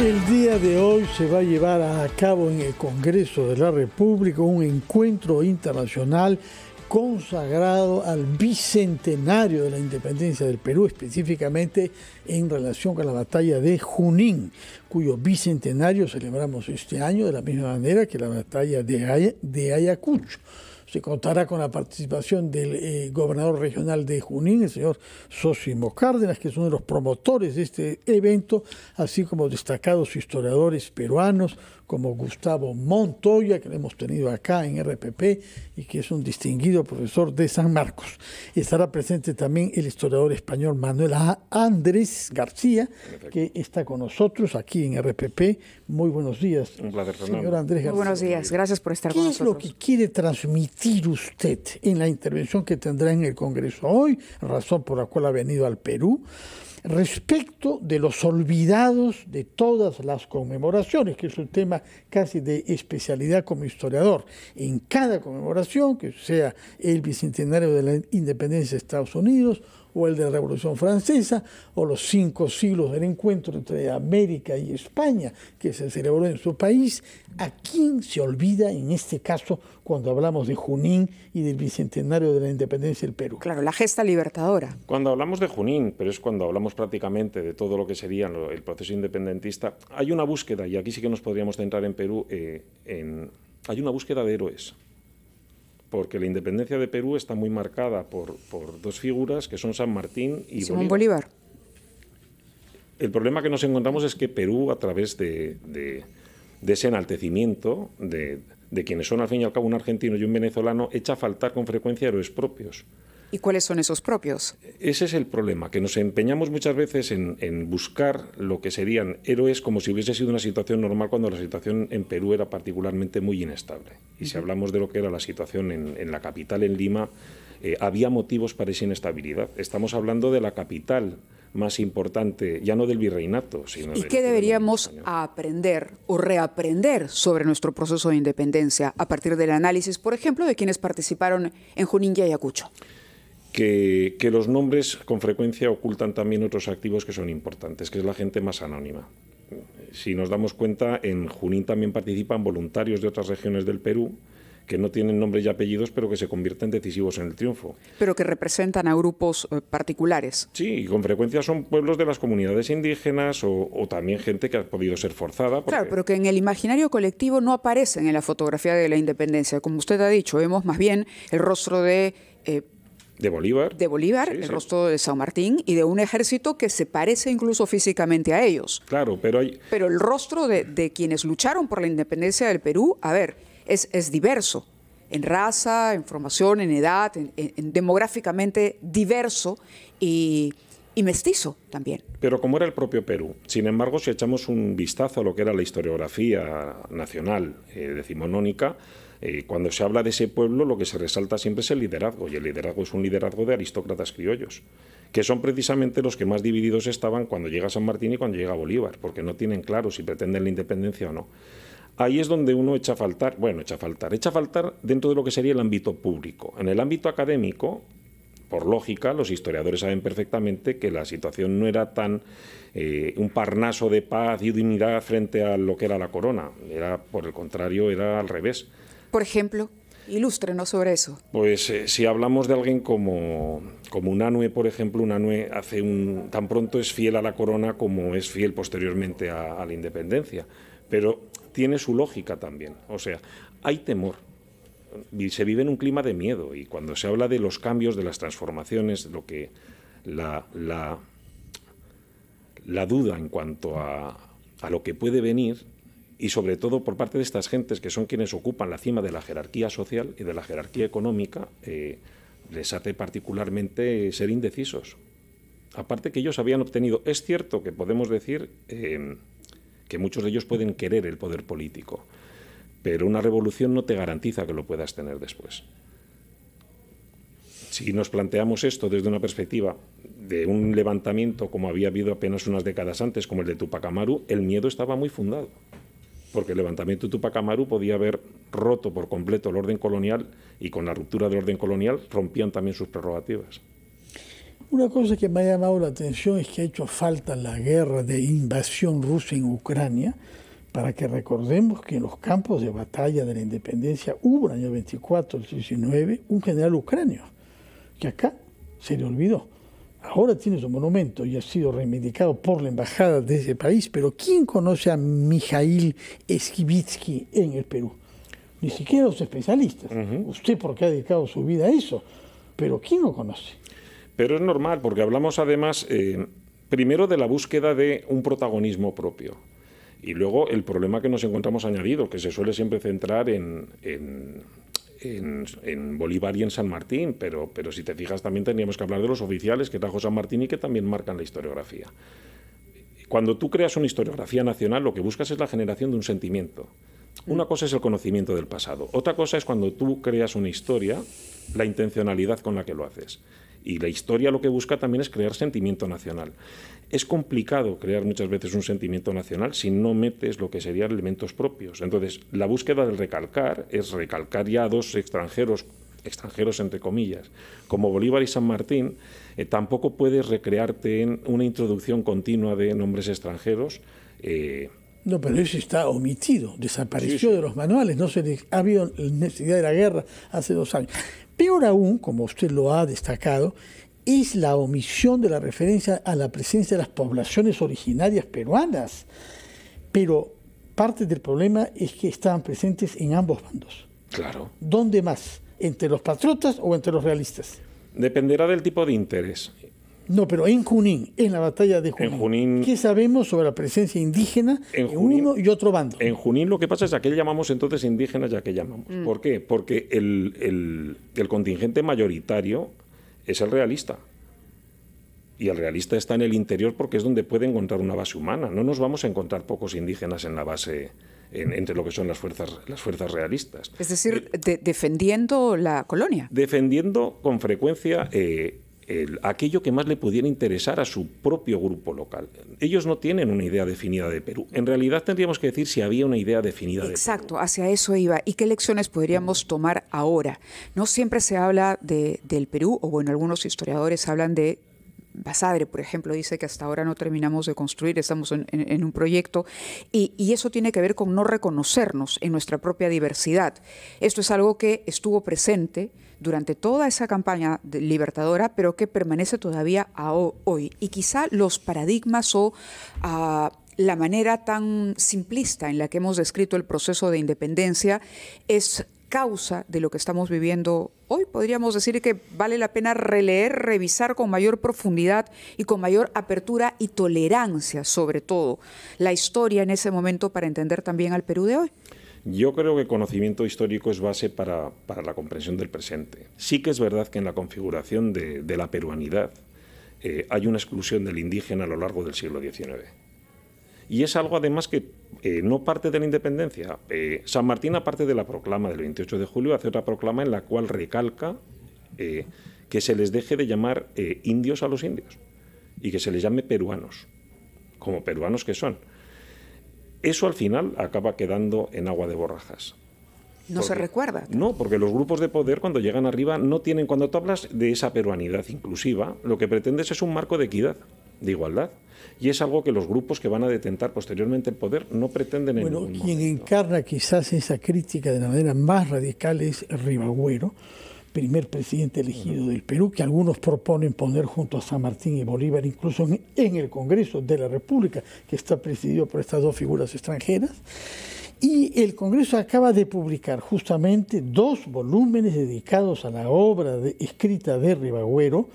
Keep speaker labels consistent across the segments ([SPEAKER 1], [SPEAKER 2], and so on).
[SPEAKER 1] El día de hoy se va a llevar a cabo en el Congreso de la República un encuentro internacional consagrado al bicentenario de la independencia del Perú, específicamente en relación con la batalla de Junín, cuyo bicentenario celebramos este año de la misma manera que la batalla de, Ayacucho se contará con la participación del eh, gobernador regional de Junín, el señor Sosimo Cárdenas, que es uno de los promotores de este evento, así como destacados historiadores peruanos como Gustavo Montoya, que lo hemos tenido acá en RPP y que es un distinguido profesor de San Marcos. Estará presente también el historiador español Manuel Andrés García, que está con nosotros aquí en RPP. Muy buenos días,
[SPEAKER 2] señor Andrés García. Muy buenos días, gracias por estar con nosotros. ¿Qué es lo
[SPEAKER 1] que quiere transmitir? usted en la intervención que tendrá en el Congreso hoy, razón por la cual ha venido al Perú, respecto de los olvidados de todas las conmemoraciones, que es un tema casi de especialidad como historiador. En cada conmemoración, que sea el bicentenario de la independencia de Estados Unidos, o el de la Revolución Francesa, o los cinco siglos del encuentro entre América y España, que se celebró en su país, ¿a quién se olvida en este caso cuando hablamos de Junín y del Bicentenario de la Independencia del Perú? Claro, la gesta
[SPEAKER 2] libertadora.
[SPEAKER 3] Cuando hablamos de Junín, pero es cuando hablamos prácticamente de todo lo que sería el proceso independentista, hay una búsqueda, y aquí sí que nos podríamos centrar en Perú, eh, hay una búsqueda de héroes porque la independencia de Perú está muy marcada por, por dos figuras que son San Martín y Simón Bolívar. El problema que nos encontramos es que Perú, a través de, de, ese enaltecimiento de, de, quienes son al fin y al cabo un argentino y un venezolano, echa a faltar con frecuencia héroes propios. ¿Y cuáles son esos propios? Ese es el problema, que nos empeñamos muchas veces en, buscar lo que serían héroes como si hubiese sido una situación normal cuando la situación en Perú era particularmente muy inestable. Y si hablamos de lo que era la situación en, la capital, en Lima, eh, había motivos para esa inestabilidad. Estamos hablando de la capital más importante, ya no del virreinato, sino... ¿Y qué
[SPEAKER 2] deberíamos aprender o reaprender sobre nuestro proceso de independencia a partir del análisis, por ejemplo, de quienes participaron en Junín y Ayacucho?
[SPEAKER 3] que, los nombres con frecuencia ocultan también otros activos que son importantes, que es la gente más anónima. Si nos damos cuenta, en Junín también participan voluntarios de otras regiones del Perú que no tienen nombres y apellidos, pero que se convierten decisivos en el triunfo.
[SPEAKER 2] Pero que representan
[SPEAKER 3] a grupos eh, particulares. Sí, y con frecuencia son pueblos de las comunidades indígenas o, también gente que ha podido ser forzada. Claro,
[SPEAKER 2] pero que en el imaginario colectivo no aparecen en la fotografía de la independencia. Como usted ha dicho, vemos más bien el rostro de... Eh, de Bolívar. De Bolívar, el rostro de San Martín, y de un ejército que se parece incluso físicamente a ellos. Claro, pero hay... Pero el rostro de, quienes lucharon por la independencia del Perú, a ver, es, es diverso en raza, en formación, en edad, demográficamente diverso y, mestizo también.
[SPEAKER 3] Pero como era el propio Perú. Sin embargo, si echamos un vistazo a lo que era la historiografía nacional eh, decimonónica, eh, cuando se habla de ese pueblo, lo que se resalta siempre es el liderazgo, y el liderazgo es un liderazgo de aristócratas criollos, que son precisamente los que más divididos estaban cuando llega San Martín y cuando llega Bolívar, porque no tienen claro si pretenden la independencia o no. Ahí es donde uno echa a faltar, bueno, echa a faltar, echa a faltar dentro de lo que sería el ámbito público. En el ámbito académico, por lógica, los historiadores saben perfectamente que la situación no era tan eh, un parnaso de paz y dignidad frente a lo que era la corona. Era, por el contrario, era al revés.
[SPEAKER 2] Por ejemplo, ilústrenos sobre eso.
[SPEAKER 3] Pues eh, si hablamos de alguien como, como anue, por ejemplo, Anue hace un, tan pronto es fiel a la corona como es fiel posteriormente a, la independencia, pero tiene su lógica también, o sea, hay temor, se vive en un clima de miedo y cuando se habla de los cambios, de las transformaciones, lo que la, la, la duda en cuanto a, a, lo que puede venir y sobre todo por parte de estas gentes que son quienes ocupan la cima de la jerarquía social y de la jerarquía económica, eh, les hace particularmente ser indecisos. Aparte que ellos habían obtenido, es cierto que podemos decir eh, que muchos de ellos pueden querer el poder político, pero una revolución no te garantiza que lo puedas tener después. Si nos planteamos esto desde una perspectiva de un levantamiento como había habido apenas unas décadas antes, como el de Tupac Amaru, el miedo estaba muy fundado porque el levantamiento de Tupac Amaru podía haber roto por completo el orden colonial y con la ruptura del orden colonial rompían también sus prerrogativas.
[SPEAKER 1] Una cosa que me ha llamado la atención es que ha hecho falta la guerra de invasión rusa en Ucrania para que recordemos que en los campos de batalla de la independencia hubo en el año 24, el 19, un general ucranio, que acá se le olvidó ahora tiene su monumento y ha sido reivindicado por la embajada de ese país, pero ¿quién conoce a Mijail Skibitsky en el Perú? Ni siquiera los especialistas. Usted porque ha dedicado su vida a eso, pero ¿quién lo conoce?
[SPEAKER 3] Pero es normal, porque hablamos además eh, primero de la búsqueda de un protagonismo propio. Y luego el problema que nos encontramos añadido, que se suele siempre centrar en en, Bolívar y en San Martín, pero, pero si te fijas también teníamos que hablar de los oficiales que trajo San Martín y que también marcan la historiografía. Cuando tú creas una historiografía nacional, lo que buscas es la generación de un sentimiento. Una cosa es el conocimiento del pasado, otra cosa es cuando tú creas una historia, la intencionalidad con la que lo haces. Y la historia lo que busca también es crear sentimiento nacional. Es complicado crear muchas veces un sentimiento nacional si no metes lo que serían elementos propios. Entonces, la búsqueda del recalcar es recalcar ya a dos extranjeros extranjeros entre comillas, como Bolívar y San Martín, eh, tampoco puedes recrearte en una introducción continua de nombres extranjeros
[SPEAKER 1] eh, no, pero eso está omitido, desapareció de los manuales, no se ha habido necesidad de la guerra hace dos años. Peor aún, como usted lo ha destacado, es la omisión de la referencia a la presencia de las poblaciones originarias peruanas. Pero parte del problema es que estaban presentes en ambos bandos. Claro. ¿Dónde más? ¿Entre los patriotas o entre los realistas?
[SPEAKER 3] Dependerá del tipo de interés.
[SPEAKER 1] No, pero en Junín, en la batalla de Junín. ¿Qué sabemos sobre la presencia indígena en, uno y otro bando?
[SPEAKER 3] En Junín lo que pasa es a qué llamamos entonces indígenas y a qué llamamos. Mm. ¿Por qué? Porque el, el, contingente mayoritario es el realista y el realista está en el interior porque es donde puede encontrar una base humana. No nos vamos a encontrar pocos indígenas en la base, entre lo que son las fuerzas, las fuerzas realistas.
[SPEAKER 2] Es decir, defendiendo la colonia.
[SPEAKER 3] Defendiendo con frecuencia eh, aquello que más le pudiera interesar a su propio grupo local. Ellos no tienen una idea definida de Perú. En realidad tendríamos que decir si había una idea definida de
[SPEAKER 2] Perú. hacia eso iba. ¿Y qué lecciones podríamos tomar ahora? No siempre se habla del Perú, o bueno, algunos historiadores hablan de Basadre, por ejemplo, dice que hasta ahora no terminamos de construir, estamos en, un proyecto, y, eso tiene que ver con no reconocernos en nuestra propia diversidad. Esto es algo que estuvo presente durante toda esa campaña libertadora, pero que permanece todavía hoy. Y quizá los paradigmas o ah, la manera tan simplista en la que hemos descrito el proceso de independencia es causa de lo que estamos viviendo hoy. Podríamos decir que vale la pena releer, revisar con mayor profundidad y con mayor apertura y tolerancia, sobre todo, la historia en ese momento para entender también al Perú de hoy.
[SPEAKER 3] Yo creo que conocimiento histórico es base para, la comprensión del presente. Sí que es verdad que en la configuración de, la peruanidad eh, hay una exclusión del indígena a lo largo del siglo XIX y es algo además que eh, no parte de la independencia. Eh, San Martín, aparte de la proclama del 28 de julio, hace otra proclama en la cual recalca eh, que se les deje de llamar indios a los indios y que se les llame peruanos, como peruanos que son. Eso al final acaba quedando en agua de borrajas.
[SPEAKER 2] No se recuerda.
[SPEAKER 3] No, porque los grupos de poder cuando llegan arriba no tienen, cuando tú hablas de esa peruanidad inclusiva, lo que pretendes es un marco de equidad de igualdad. Y es algo que los grupos que van a detentar posteriormente el poder no pretenden en bueno, quien
[SPEAKER 1] encarna quizás esa crítica de la manera más radical es Ribagüero, primer presidente elegido del Perú, que algunos proponen poner junto a San Martín y Bolívar, incluso en, el Congreso de la República, que está presidido por estas dos figuras extranjeras. Y el Congreso acaba de publicar justamente dos volúmenes dedicados a la obra escrita de Ribagüero,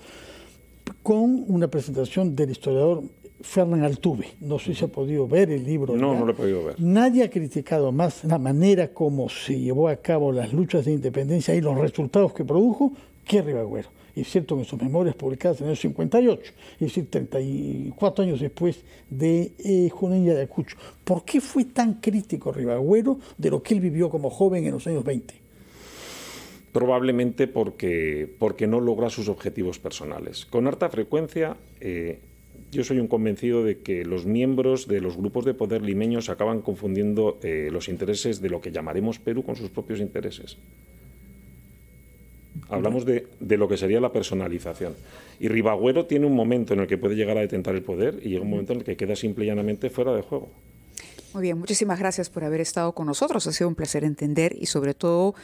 [SPEAKER 1] con una presentación del historiador Fernán Altuve. No sé si ha podido ver el libro. No, no lo he podido ver. Nadie ha criticado más la manera como se llevó a cabo las luchas de independencia y los resultados que produjo que Ribagüero. Y es cierto en sus memorias publicadas en el 58, es decir, 34 años después de eh, Junín de Acucho. ¿Por qué fue tan crítico Ribagüero de lo que él vivió como joven en los años 20?
[SPEAKER 3] probablemente porque, porque no logra sus objetivos personales. Con harta frecuencia, eh, yo soy un convencido de que los miembros de los grupos de poder limeños acaban confundiendo eh, los intereses de lo que llamaremos Perú con sus propios intereses. Hablamos de, de, lo que sería la personalización. Y Ribagüero tiene un momento en el que puede llegar a detentar el poder y llega un momento en el que queda simple y llanamente fuera de juego.
[SPEAKER 2] Muy bien, muchísimas gracias por haber estado con nosotros. Ha sido un placer entender y sobre todo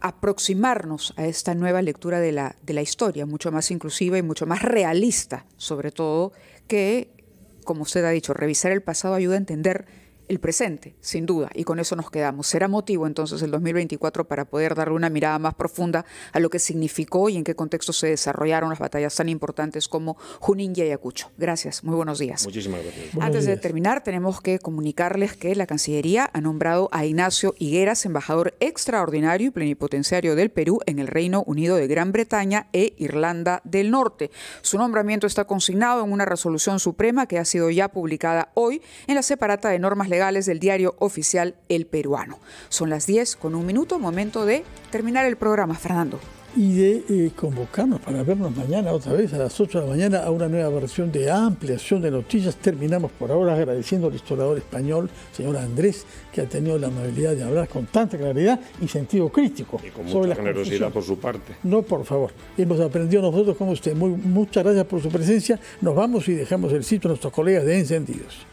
[SPEAKER 2] aproximarnos a esta nueva lectura de la, de la historia, mucho más inclusiva y mucho más realista, sobre todo que, como usted ha dicho, revisar el pasado ayuda a entender el presente, sin duda, y con eso nos quedamos. Será motivo entonces el 2024 para poder darle una mirada más profunda a lo que significó y en qué contexto se desarrollaron las batallas tan importantes como Junín y Ayacucho. Gracias, muy buenos días. Muchísimas gracias. Antes de terminar, tenemos que comunicarles que la Cancillería ha nombrado a Ignacio Higueras, embajador extraordinario y plenipotenciario del Perú en el Reino Unido de Gran Bretaña e Irlanda del Norte. Su nombramiento está consignado en una resolución suprema que ha sido ya publicada hoy en la separata de normas legales del diario oficial El Peruano. Son las 10 con un minuto, momento de terminar el programa, Fernando.
[SPEAKER 1] Y de eh, convocarnos para vernos mañana otra vez a las 8 de la mañana a una nueva versión de ampliación de noticias. Terminamos por ahora agradeciendo al historiador español, señor Andrés, que ha tenido la amabilidad de hablar con tanta claridad y sentido crítico. Y con mucha la generosidad por su parte. No, por favor. Hemos aprendido nosotros como usted. muchas gracias por su presencia. Nos vamos y dejamos el sitio a nuestros colegas de Encendidos.